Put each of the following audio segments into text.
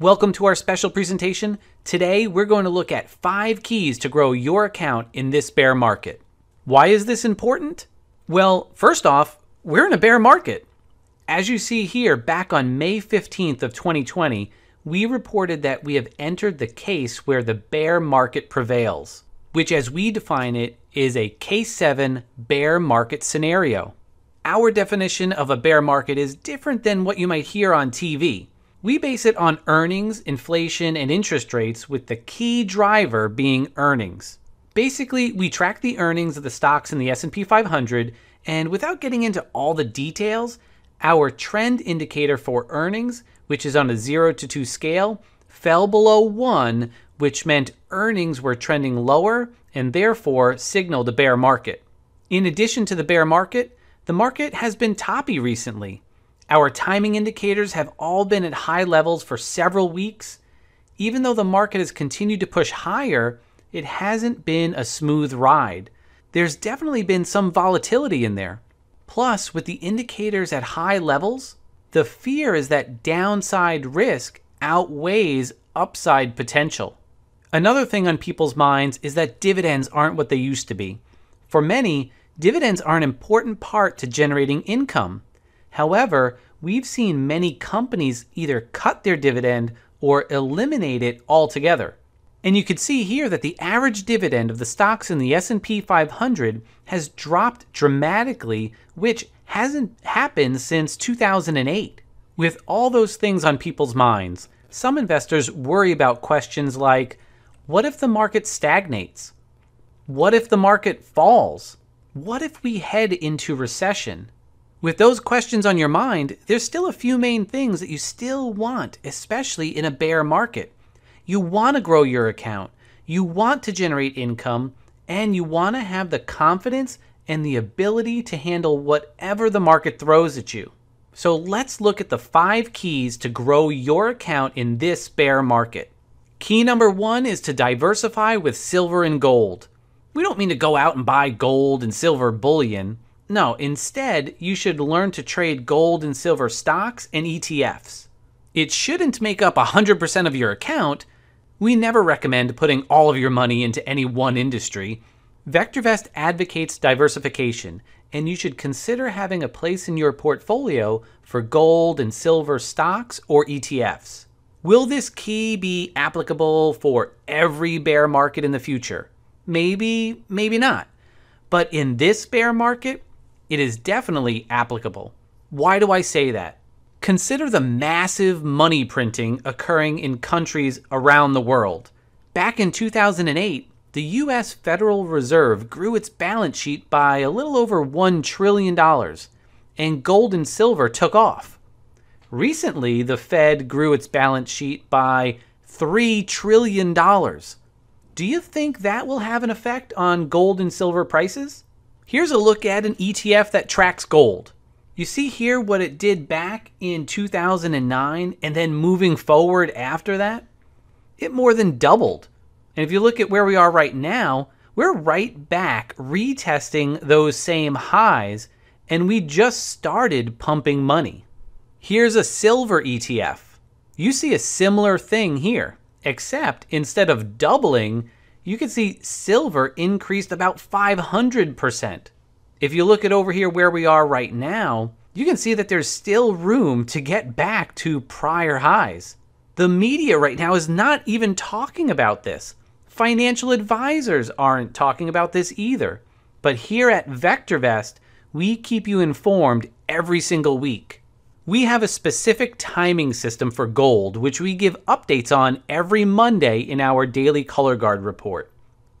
Welcome to our special presentation. Today, we're going to look at five keys to grow your account in this bear market. Why is this important? Well, first off, we're in a bear market. As you see here, back on May 15th of 2020, we reported that we have entered the case where the bear market prevails, which as we define it is a case 7 bear market scenario. Our definition of a bear market is different than what you might hear on TV. We base it on earnings, inflation, and interest rates, with the key driver being earnings. Basically, we track the earnings of the stocks in the S&P 500, and without getting into all the details, our trend indicator for earnings, which is on a 0 to 2 scale, fell below 1, which meant earnings were trending lower and therefore signaled a bear market. In addition to the bear market, the market has been toppy recently. Our timing indicators have all been at high levels for several weeks. Even though the market has continued to push higher, it hasn't been a smooth ride. There's definitely been some volatility in there. Plus, with the indicators at high levels, the fear is that downside risk outweighs upside potential. Another thing on people's minds is that dividends aren't what they used to be. For many, dividends are an important part to generating income. However, we've seen many companies either cut their dividend or eliminate it altogether. And you can see here that the average dividend of the stocks in the S&P 500 has dropped dramatically, which hasn't happened since 2008. With all those things on people's minds, some investors worry about questions like, what if the market stagnates? What if the market falls? What if we head into recession? With those questions on your mind, there's still a few main things that you still want, especially in a bear market. You want to grow your account, you want to generate income, and you want to have the confidence and the ability to handle whatever the market throws at you. So let's look at the five keys to grow your account in this bear market. Key number one is to diversify with silver and gold. We don't mean to go out and buy gold and silver bullion. No, instead, you should learn to trade gold and silver stocks and ETFs. It shouldn't make up 100% of your account, we never recommend putting all of your money into any one industry. VectorVest advocates diversification, and you should consider having a place in your portfolio for gold and silver stocks or ETFs. Will this key be applicable for every bear market in the future? Maybe, maybe not. But in this bear market, it is definitely applicable. Why do I say that? Consider the massive money printing occurring in countries around the world. Back in 2008, the US Federal Reserve grew its balance sheet by a little over $1 trillion, and gold and silver took off. Recently, the Fed grew its balance sheet by $3 trillion. Do you think that will have an effect on gold and silver prices? Here's a look at an ETF that tracks gold. You see here what it did back in 2009 and then moving forward after that? It more than doubled. And if you look at where we are right now, we're right back retesting those same highs, and we just started pumping money. Here's a silver ETF. You see a similar thing here, except instead of doubling, you can see silver increased about 500%. If you look at over here where we are right now, you can see that there's still room to get back to prior highs. The media right now is not even talking about this. Financial advisors aren't talking about this either. But here at VectorVest, we keep you informed every single week. We have a specific timing system for gold, which we give updates on every Monday in our daily color guard report.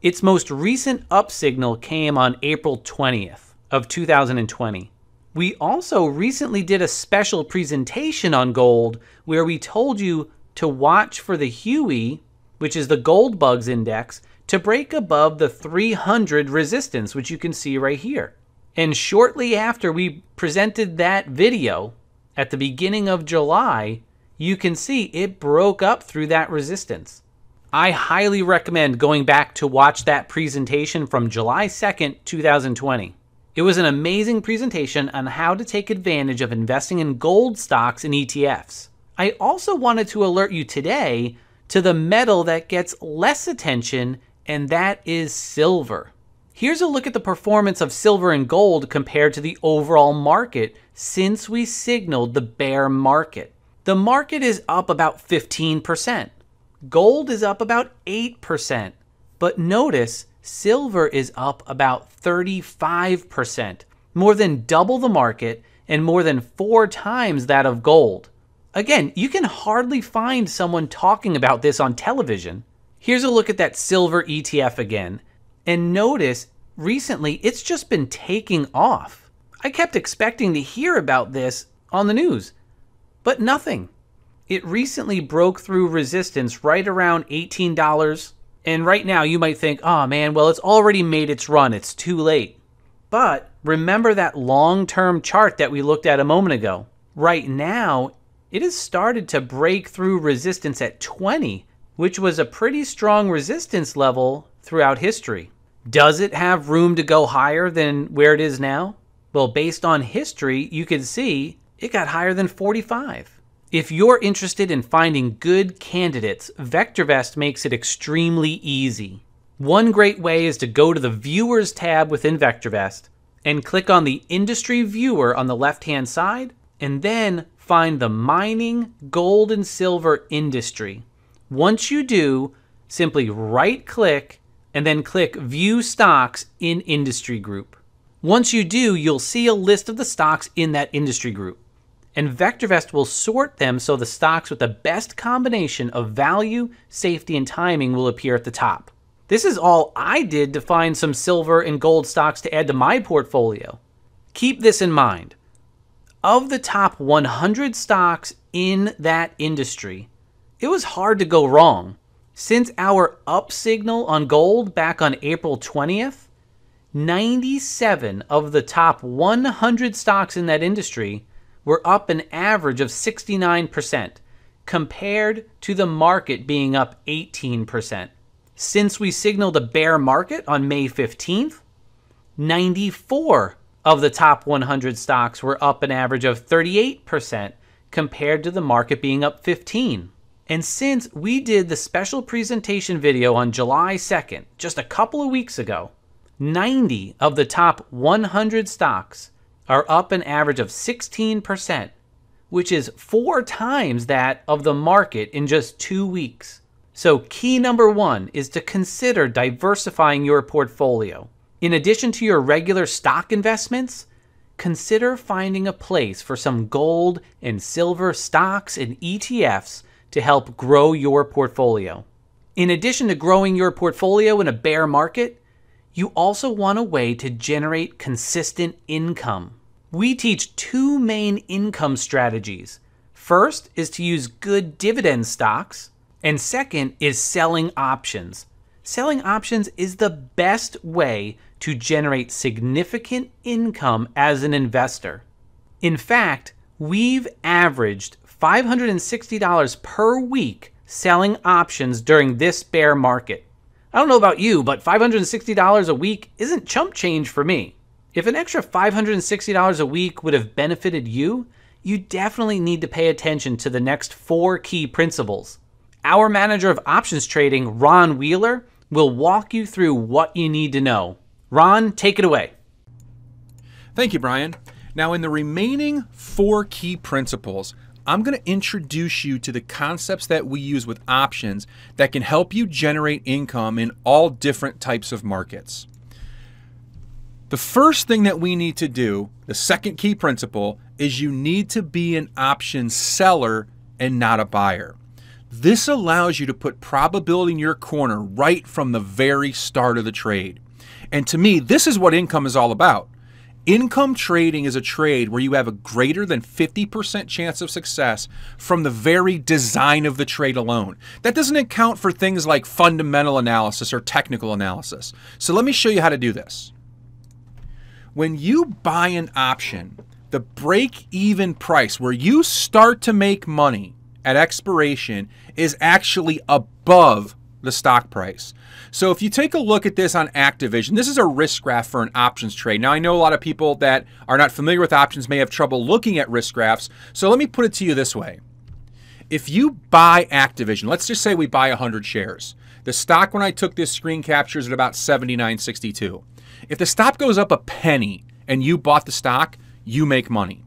Its most recent up signal came on April 20th of 2020. We also recently did a special presentation on gold where we told you to watch for the Huey, which is the gold bugs index, to break above the 300 resistance, which you can see right here. And shortly after we presented that video at the beginning of July, you can see it broke up through that resistance. I highly recommend going back to watch that presentation from July 2nd, 2020. It was an amazing presentation on how to take advantage of investing in gold stocks and ETFs. I also wanted to alert you today to the metal that gets less attention, and that is silver. Here's a look at the performance of silver and gold compared to the overall market since we signaled the bear market. The market is up about 15%. Gold is up about 8%. But notice silver is up about 35%, more than double the market and more than four times that of gold. Again, you can hardly find someone talking about this on television. Here's a look at that silver ETF again, and notice recently it's just been taking off. I kept expecting to hear about this on the news, but nothing. It recently broke through resistance right around $18, and right now you might think, oh man, well, it's already made its run. It's too late. But remember that long term chart that we looked at a moment ago. Right now, it has started to break through resistance at 20, which was a pretty strong resistance level throughout history. Does it have room to go higher than where it is now? Well, based on history, you can see it got higher than 45. If you're interested in finding good candidates, VectorVest makes it extremely easy. One great way is to go to the Viewers tab within VectorVest and click on the Industry Viewer on the left-hand side, and then find the Mining, Gold, and Silver industry. Once you do, simply right-click and then click View Stocks in Industry Group. Once you do, you'll see a list of the stocks in that industry group. And VectorVest will sort them so the stocks with the best combination of value, safety, and timing will appear at the top. This is all I did to find some silver and gold stocks to add to my portfolio. Keep this in mind. Of the top 100 stocks in that industry, it was hard to go wrong. Since our up signal on gold back on April 20th, 97 of the top 100 stocks in that industry were up an average of 69%, compared to the market being up 18%. Since we signaled a bear market on May 15th, 94 of the top 100 stocks were up an average of 38% compared to the market being up 15. And since we did the special presentation video on July 2nd, just a couple of weeks ago, 90 of the top 100 stocks are up an average of 16%, which is four times that of the market in just two weeks. So, key number one is to consider diversifying your portfolio. In addition to your regular stock investments, consider finding a place for some gold and silver stocks and ETFs to help grow your portfolio. In addition to growing your portfolio in a bear market, you also want a way to generate consistent income. We teach two main income strategies. First is to use good dividend stocks, and second is selling options. Selling options is the best way to generate significant income as an investor. In fact, we've averaged $560 per week selling options during this bear market. I don't know about you, but $560 a week isn't chump change for me. If an extra $560 a week would have benefited you, you definitely need to pay attention to the next four key principles. Our manager of options trading, Ron Wheeler, will walk you through what you need to know. Ron, take it away. Thank you, Brian. Now, in the remaining four key principles, I'm going to introduce you to the concepts that we use with options that can help you generate income in all different types of markets. The first thing that we need to do, the second key principle, is you need to be an option seller and not a buyer. This allows you to put probability in your corner right from the very start of the trade. And to me, this is what income is all about. Income trading is a trade where you have a greater than 50% chance of success from the very design of the trade alone. That doesn't account for things like fundamental analysis or technical analysis. So let me show you how to do this when you buy an option, the break even price where you start to make money at expiration is actually above the stock price. So if you take a look at this on Activision, this is a risk graph for an options trade. Now I know a lot of people that are not familiar with options may have trouble looking at risk graphs. So let me put it to you this way. If you buy Activision, let's just say we buy 100 shares. The stock when I took this screen capture, is at about 79.62. If the stock goes up a penny and you bought the stock, you make money.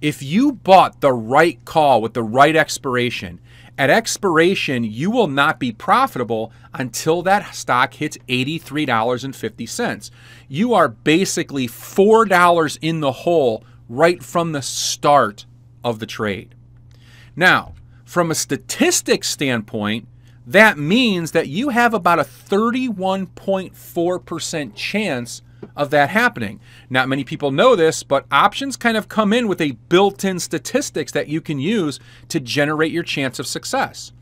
If you bought the right call with the right expiration, at expiration, you will not be profitable until that stock hits $83.50. You are basically $4 in the hole right from the start of the trade. Now, from a statistics standpoint, that means that you have about a 31.4% chance of that happening. Not many people know this, but options kind of come in with a built in statistics that you can use to generate your chance of success.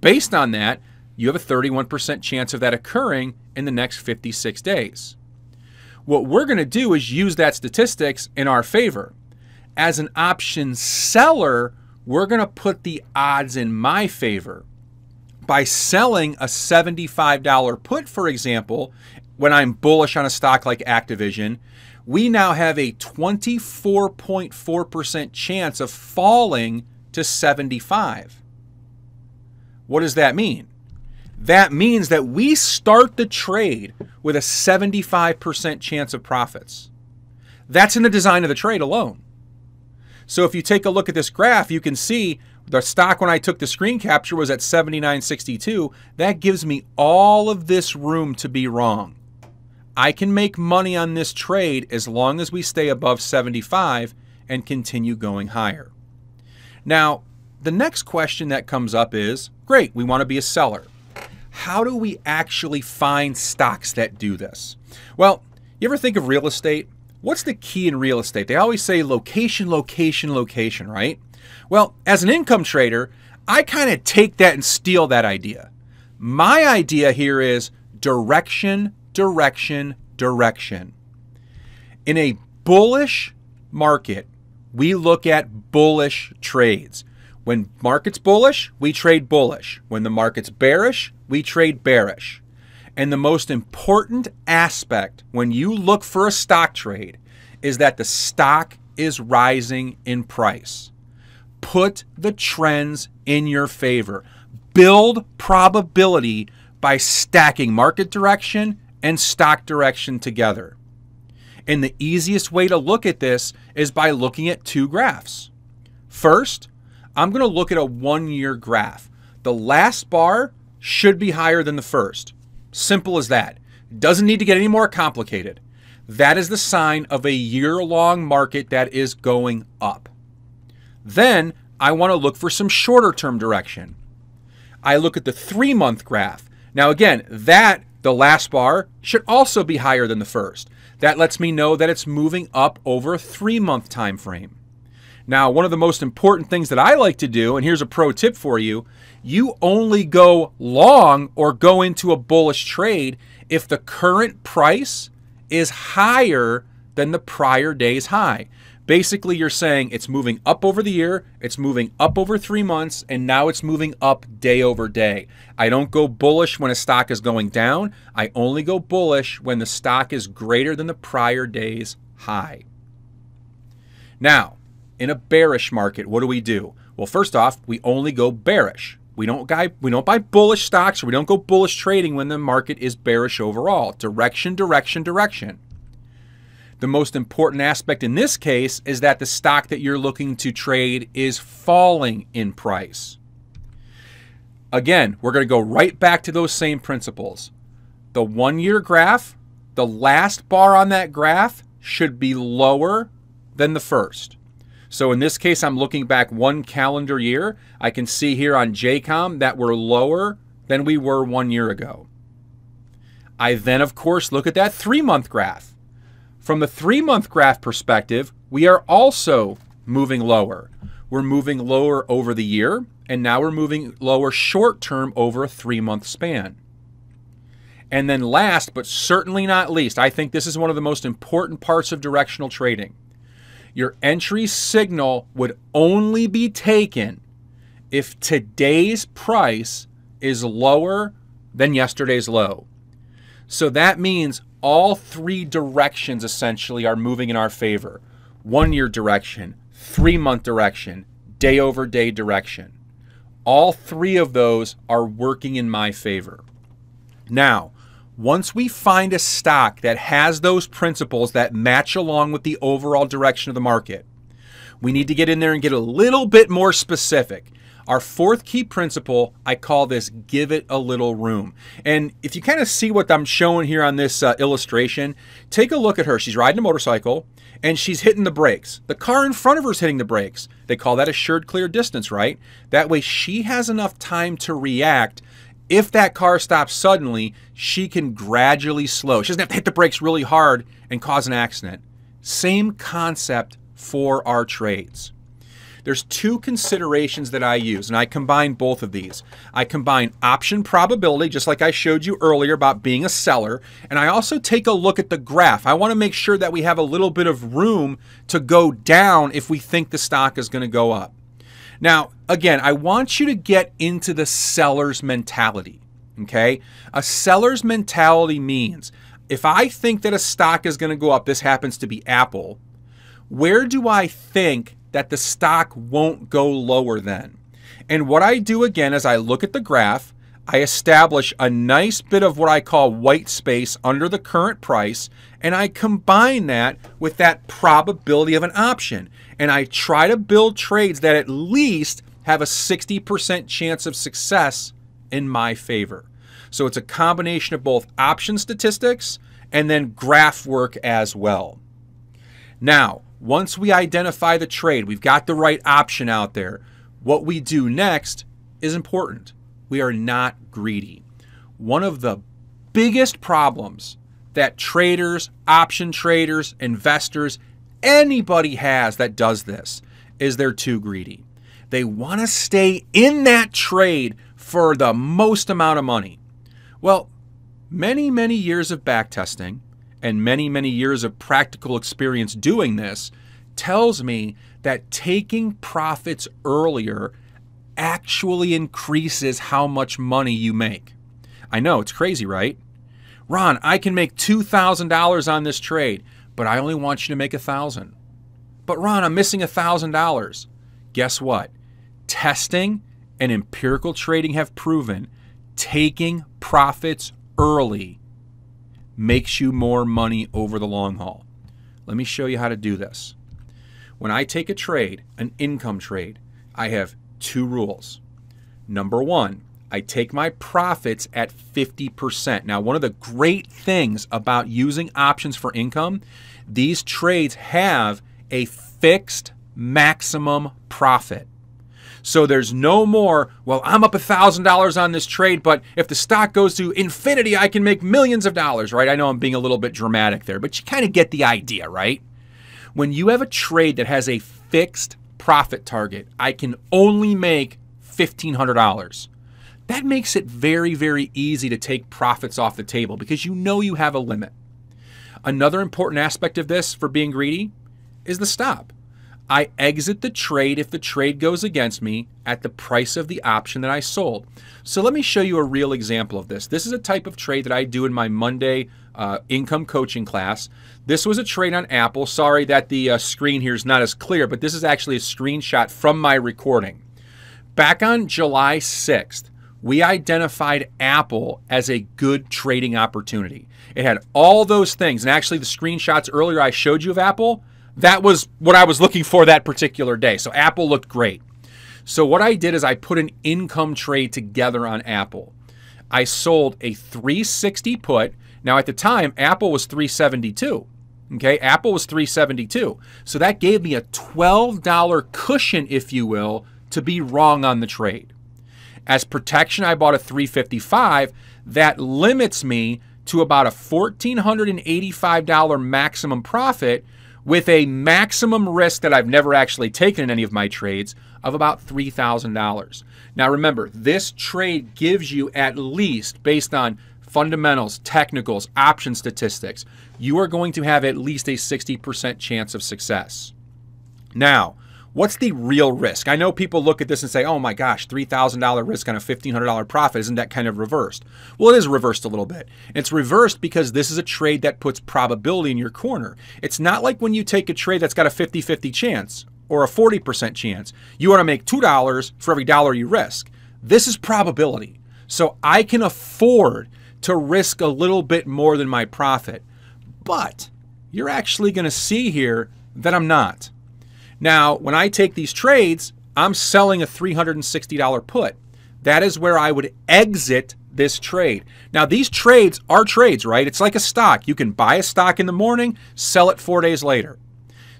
Based on that, you have a 31% chance of that occurring in the next 56 days. What we're going to do is use that statistics in our favor. As an option seller, we're going to put the odds in my favor by selling a $75 put, for example, when I'm bullish on a stock like Activision, we now have a 24.4% chance of falling to 75. What does that mean? That means that we start the trade with a 75% chance of profits. That's in the design of the trade alone. So if you take a look at this graph, you can see the stock when I took the screen capture was at 79.62. That gives me all of this room to be wrong. I can make money on this trade as long as we stay above 75 and continue going higher. Now, the next question that comes up is, great, we want to be a seller. How do we actually find stocks that do this? Well, you ever think of real estate? What's the key in real estate? They always say location, location, location, right? Well, as an income trader, I kind of take that and steal that idea. My idea here is direction, direction, direction. In a bullish market, we look at bullish trades. When market's bullish, we trade bullish. When the market's bearish, we trade bearish. And the most important aspect when you look for a stock trade is that the stock is rising in price. Put the trends in your favor. Build probability by stacking market direction and stock direction together. And the easiest way to look at this is by looking at two graphs. First, I'm going to look at a one year graph. The last bar should be higher than the first. Simple as that. Doesn't need to get any more complicated. That is the sign of a year long market that is going up. Then I want to look for some shorter term direction. I look at the three month graph. Now, again, that, the last bar, should also be higher than the first. That lets me know that it's moving up over a three month time frame. Now, one of the most important things that I like to do, and here's a pro tip for you you only go long or go into a bullish trade if the current price is higher than the prior day's high. Basically, you're saying it's moving up over the year, it's moving up over three months, and now it's moving up day over day. I don't go bullish when a stock is going down. I only go bullish when the stock is greater than the prior day's high. Now, in a bearish market, what do we do? Well, first off, we only go bearish. We don't buy, we don't buy bullish stocks or we don't go bullish trading when the market is bearish overall. Direction, direction, direction. The most important aspect in this case is that the stock that you're looking to trade is falling in price. Again, we're going to go right back to those same principles. The one year graph, the last bar on that graph should be lower than the first. So in this case, I'm looking back one calendar year. I can see here on JCOM that we're lower than we were one year ago. I then, of course, look at that three month graph. From the three month graph perspective, we are also moving lower. We're moving lower over the year, and now we're moving lower short term over a three month span. And then, last but certainly not least, I think this is one of the most important parts of directional trading. Your entry signal would only be taken if today's price is lower than yesterday's low. So that means all three directions essentially are moving in our favor one year direction, three month direction, day over day direction. All three of those are working in my favor. Now, once we find a stock that has those principles that match along with the overall direction of the market, we need to get in there and get a little bit more specific. Our fourth key principle, I call this give it a little room. And if you kind of see what I'm showing here on this uh, illustration, take a look at her. She's riding a motorcycle and she's hitting the brakes. The car in front of her is hitting the brakes. They call that assured clear distance, right? That way she has enough time to react if that car stops suddenly, she can gradually slow. She doesn't have to hit the brakes really hard and cause an accident. Same concept for our trades there's two considerations that I use, and I combine both of these. I combine option probability, just like I showed you earlier about being a seller, and I also take a look at the graph. I want to make sure that we have a little bit of room to go down if we think the stock is going to go up. Now, again, I want you to get into the seller's mentality. Okay. A seller's mentality means if I think that a stock is going to go up, this happens to be Apple, where do I think that the stock won't go lower then. And what I do again is I look at the graph, I establish a nice bit of what I call white space under the current price, and I combine that with that probability of an option. And I try to build trades that at least have a 60% chance of success in my favor. So it's a combination of both option statistics and then graph work as well. Now, once we identify the trade, we've got the right option out there. What we do next is important. We are not greedy. One of the biggest problems that traders, option traders, investors, anybody has that does this is they're too greedy. They want to stay in that trade for the most amount of money. Well, many, many years of backtesting and many, many years of practical experience doing this tells me that taking profits earlier actually increases how much money you make. I know it's crazy, right? Ron, I can make $2,000 on this trade, but I only want you to make 1000 But Ron, I'm missing $1,000. Guess what? Testing and empirical trading have proven taking profits early makes you more money over the long haul. Let me show you how to do this. When I take a trade, an income trade, I have two rules. Number one, I take my profits at 50%. Now, one of the great things about using options for income, these trades have a fixed maximum profit. So there's no more, well, I'm up $1,000 on this trade, but if the stock goes to infinity, I can make millions of dollars, right? I know I'm being a little bit dramatic there, but you kind of get the idea, right? When you have a trade that has a fixed profit target, I can only make $1,500 that makes it very, very easy to take profits off the table because you know you have a limit. Another important aspect of this for being greedy is the stop. I exit the trade if the trade goes against me at the price of the option that I sold. So let me show you a real example of this. This is a type of trade that I do in my Monday uh, income coaching class. This was a trade on Apple. Sorry that the uh, screen here is not as clear, but this is actually a screenshot from my recording. Back on July 6th, we identified Apple as a good trading opportunity. It had all those things. And actually, the screenshots earlier I showed you of Apple, that was what I was looking for that particular day. So Apple looked great. So what I did is I put an income trade together on Apple. I sold a 360 put. Now at the time, Apple was 372. Okay, Apple was 372. So that gave me a $12 cushion, if you will, to be wrong on the trade. As protection, I bought a 355. That limits me to about a $1,485 maximum profit with a maximum risk that I've never actually taken in any of my trades of about $3,000. Now remember, this trade gives you at least, based on fundamentals, technicals, option statistics, you are going to have at least a 60% chance of success. Now, What's the real risk? I know people look at this and say, oh my gosh, $3,000 risk on a $1,500 profit. Isn't that kind of reversed? Well, it is reversed a little bit. It's reversed because this is a trade that puts probability in your corner. It's not like when you take a trade that's got a 50 50 chance or a 40% chance. You want to make $2 for every dollar you risk. This is probability. So I can afford to risk a little bit more than my profit. But you're actually going to see here that I'm not. Now, when I take these trades, I'm selling a $360 put. That is where I would exit this trade. Now, these trades are trades, right? It's like a stock. You can buy a stock in the morning, sell it four days later.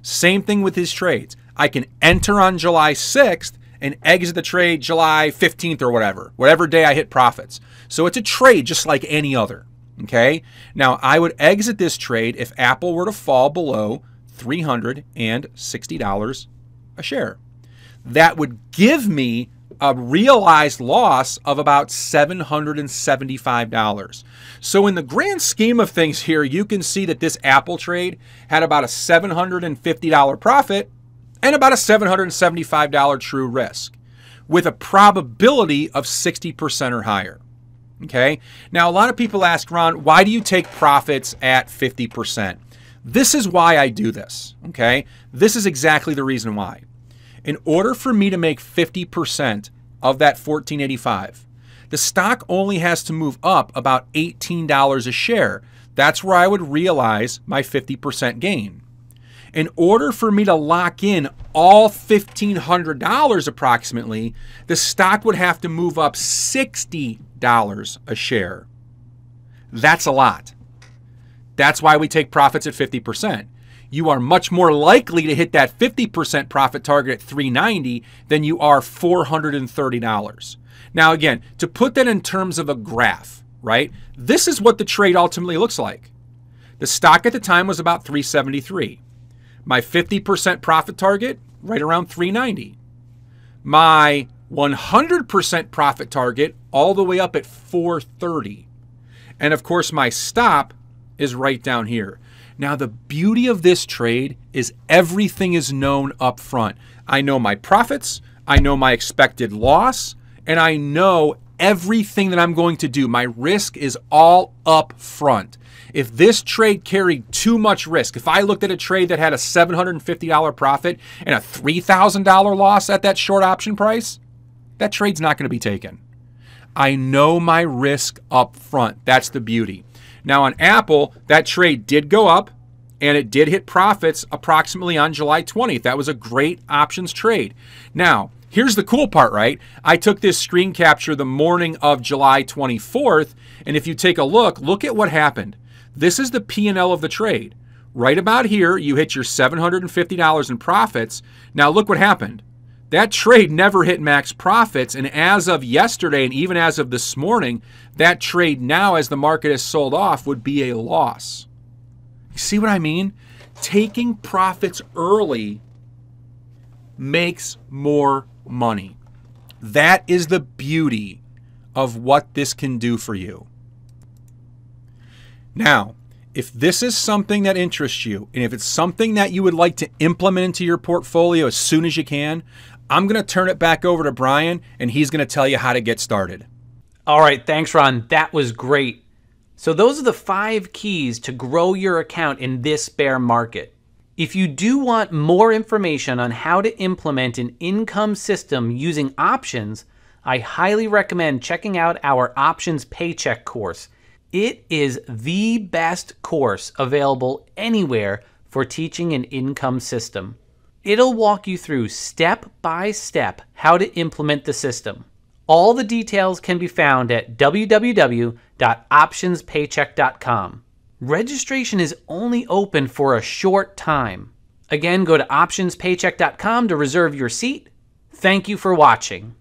Same thing with these trades. I can enter on July 6th and exit the trade July 15th or whatever, whatever day I hit profits. So it's a trade just like any other. Okay. Now, I would exit this trade if Apple were to fall below $360 a share. That would give me a realized loss of about $775. So, in the grand scheme of things here, you can see that this Apple trade had about a $750 profit and about a $775 true risk with a probability of 60% or higher. Okay. Now, a lot of people ask, Ron, why do you take profits at 50%? This is why I do this, okay? This is exactly the reason why. In order for me to make 50% of that 1485, the stock only has to move up about $18 a share. That's where I would realize my 50% gain. In order for me to lock in all $1,500 approximately, the stock would have to move up $60 a share. That's a lot. That's why we take profits at 50%. You are much more likely to hit that 50% profit target at 390 than you are $430. Now again, to put that in terms of a graph, right? This is what the trade ultimately looks like. The stock at the time was about 373. My 50% profit target right around 390. My 100% profit target all the way up at 430. And of course, my stop is right down here. Now, the beauty of this trade is everything is known up front. I know my profits, I know my expected loss, and I know everything that I'm going to do. My risk is all up front. If this trade carried too much risk, if I looked at a trade that had a $750 profit and a $3,000 loss at that short option price, that trade's not going to be taken. I know my risk up front. That's the beauty. Now, on Apple, that trade did go up and it did hit profits approximately on July 20th. That was a great options trade. Now, here's the cool part, right? I took this screen capture the morning of July 24th, and if you take a look, look at what happened. This is the P&L of the trade. Right about here, you hit your $750 in profits. Now look what happened. That trade never hit max profits. And as of yesterday, and even as of this morning, that trade now, as the market has sold off, would be a loss. You see what I mean? Taking profits early makes more money. That is the beauty of what this can do for you. Now, if this is something that interests you and if it's something that you would like to implement into your portfolio as soon as you can, I'm going to turn it back over to Brian, and he's going to tell you how to get started. All right. Thanks, Ron. That was great. So, those are the five keys to grow your account in this bear market. If you do want more information on how to implement an income system using options, I highly recommend checking out our Options Paycheck course. It is the best course available anywhere for teaching an income system. It'll walk you through step by step how to implement the system. All the details can be found at www.optionspaycheck.com. Registration is only open for a short time. Again, go to optionspaycheck.com to reserve your seat. Thank you for watching.